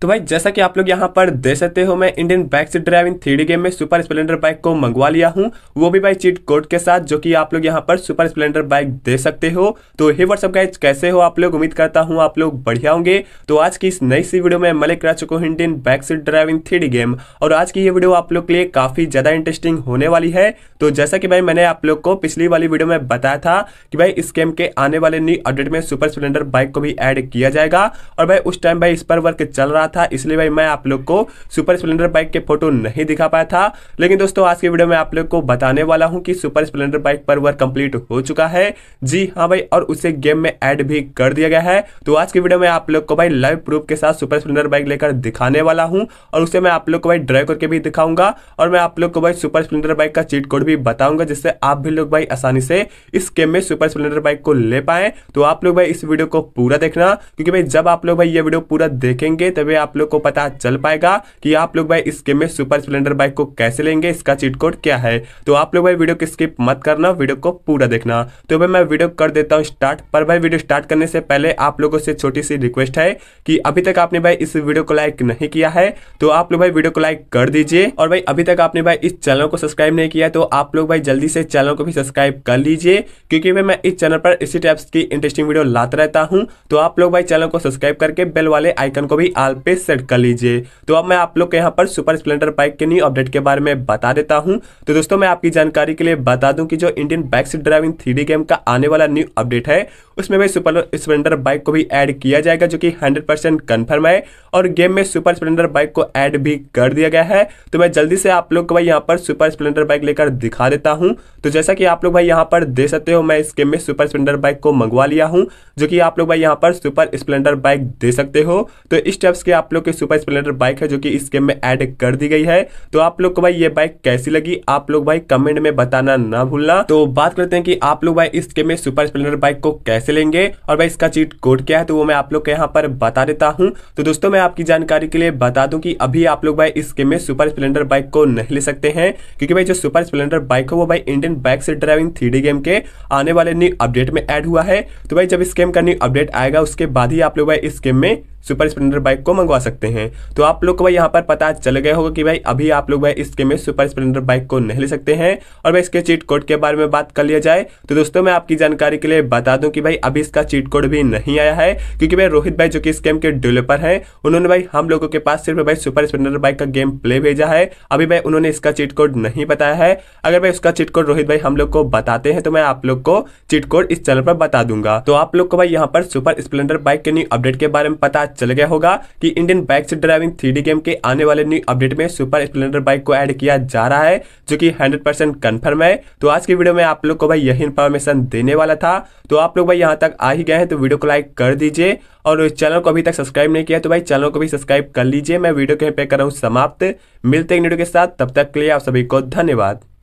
तो भाई जैसा कि आप लोग यहाँ पर दे सकते हो मैं इंडियन बाइक से ड्राइविंग थ्री गेम में सुपर स्प्लेंडर बाइक को मंगवा लिया हूँ वो भी भाई चीट कोड के साथ जो कि आप लोग यहाँ पर सुपर स्प्लेंडर बाइक दे सकते हो तो हे व्हाट्सअप गाइज कैसे हो आप लोग उम्मीद करता हूँ आप लोग बढ़िया होंगे तो आज की इस नई सी वीडियो में मैं लेकर आ चुका हूँ इंडियन बाइक से ड्राइविंग थ्री गेम और आज की ये वीडियो आप लोग के लिए काफी ज्यादा इंटरेस्टिंग होने वाली है तो जैसा कि भाई मैंने आप लोग को पिछली वाली वीडियो में बताया था कि भाई इस गेम के आने वाले न्यू अपडेट में सुपर स्प्लेंडर बाइक को भी एड किया जाएगा और भाई उस टाइम भाई इस पर वर्क चल रहा रहा था इसलिए भाई मैं आप लोग को सुपर स्प्लेंडर बाइक के फोटो नहीं दिखा पाया था लेकिन दोस्तों आज के वीडियो में आप लोग को बताने वाला हूँ कि सुपर स्प्लेंडर बाइक पर वर्क कंप्लीट हो चुका है जी हाँ भाई और उसे गेम में एड भी कर दिया गया है तो आज के वीडियो में आप लोग को भाई लाइव प्रूफ के साथ सुपर स्प्लेंडर बाइक लेकर दिखाने वाला हूँ और उसे मैं आप लोग को भाई ड्राइव करके भी दिखाऊंगा और मैं आप लोग को भाई सुपर स्प्लेंडर बाइक का चीट कोड भी बताऊंगा जिससे आप भी लोग भाई आसानी से इस गेम में सुपर स्प्लेंडर बाइक को ले पाए तो आप लोग भाई इस वीडियो को पूरा देखना क्योंकि भाई जब आप लोग भाई ये वीडियो पूरा देखेंगे तभी में आप लोग को पता चल पाएगा कि आप लोग भाई इस गेम में सुपर स्प्लेंडर बाइक को कैसे लेंगे इसका चीट कोड क्या है तो आप लोग भाई वीडियो को स्किप मत करना वीडियो को पूरा देखना तो भाई मैं वीडियो कर देता हूँ स्टार्ट पर भाई वीडियो स्टार्ट करने से पहले आप लोगों से छोटी सी रिक्वेस्ट है कि अभी तक आपने भाई इस वीडियो को लाइक नहीं किया है तो आप लोग भाई वीडियो को लाइक कर दीजिए और भाई अभी तक आपने भाई इस चैनल को सब्सक्राइब नहीं किया तो आप लोग भाई जल्दी से चैनल को भी सब्सक्राइब कर लीजिए क्योंकि भाई मैं इस चैनल पर इसी टाइप्स की इंटरेस्टिंग वीडियो लाता रहता हूँ तो आप लोग भाई चैनल को सब्सक्राइब करके बेल वाले आइकन को भी आल पे सेट कर लीजिए तो अब मैं आप लोग के यहाँ पर सुपर स्प्लेंडर बाइक के न्यू अपडेट के बारे में बता देता हूँ तो दोस्तों मैं आपकी जानकारी के लिए बता दूं कि जो Indian bike seat driving three game का आने वाला न्यू अपडेट है उसमें भाई सुपर स्प्लेंडर बाइक को भी ऐड किया जाएगा जो कि 100% परसेंट कन्फर्म है और गेम में सुपर स्प्लेंडर बाइक को ऐड भी कर दिया गया है तो मैं जल्दी से आप लोग को भाई यहाँ पर सुपर स्प्लेंडर बाइक लेकर दिखा देता हूँ तो जैसा कि आप लोग भाई यहाँ पर देख सकते हो मैं इस गेम में सुपर स्प्लेंडर बाइक को मंगवा लिया हूँ जो कि आप लोग भाई यहाँ पर सुपर स्प्लेंडर बाइक दे सकते हो तो इस स्टेप्स के आप लोग की सुपर स्प्लेंडर बाइक है जो कि इस गेम में ऐड कर दी गई है तो आप लोग को भाई ये बाइक कैसी लगी आप लोग भाई कमेंट में बताना ना भूलना तो बात करते हैं कि आप लोग भाई इस गेम में सुपर स्प्लेंडर बाइक को कैसे लेंगे और भाई इसका चीट कोड क्या है तो वो मैं आप लोग के यहाँ पर बता देता हूँ तो दोस्तों मैं आपकी जानकारी के लिए बता दू की अभी आप लोग भाई इस गेम में सुपर स्प्लेंडर बाइक को नहीं ले सकते हैं क्योंकि भाई जो सुपर स्प्लेंडर बाइक है वो भाई इंडियन बाइक से ड्राइविंग थ्री गेम के आने वाले न्यू अपडेट में एड हुआ है तो भाई जब इस गेम का न्यू अपडेट आएगा उसके बाद ही आप लोग भाई इस गेम में सुपर स्प्लेंडर बाइक को मंगवा सकते हैं तो आप लोग को भाई यहाँ पर पता चल गया होगा कि भाई अभी आप लोग भाई इसके में सुपर स्प्लेंडर बाइक को नहीं ले सकते हैं और भाई इसके चीट कोड के बारे में बात कर लिया जाए तो दोस्तों मैं आपकी जानकारी के लिए बता दूं कि भाई अभी इसका चीट कोड भी नहीं आया है क्योंकि भाई रोहित भाई जो कि इस गेम के डेवलपर है उन्होंने भाई हम लोगों के पास सिर्फ भाई सुपर स्प्लेंडर बाइक का गेम प्ले भेजा है अभी भाई उन्होंने इसका चीट कोड नहीं बताया है अगर भाई उसका चीट कोड रोहित भाई हम लोग को बताते हैं तो मैं आप लोग को चीट कोड इस चैनल पर बता दूंगा तो आप लोग को भाई यहाँ पर सुपर स्प्लेंडर बाइक के न्यू अपडेट के बारे में पता चल गया होगा कि इंडियन बाइक से ड्राइविंग थ्री गेम के आने वाले न्यू अपडेट में सुपर स्प्लेंडर बाइक को ऐड किया जा रहा है जो कि 100% परसेंट कन्फर्म है तो आज की वीडियो में आप लोग को भाई यही इन्फॉर्मेशन देने वाला था तो आप लोग भाई यहाँ तक आ ही गए हैं तो वीडियो को लाइक कर दीजिए और चैनल को अभी तक सब्सक्राइब नहीं किया तो भाई चैनल को भी सब्सक्राइब कर लीजिए मैं वीडियो कहीं पे कर रहा हूँ समाप्त मिलते हैं वीडियो के साथ तब तक के लिए आप सभी को धन्यवाद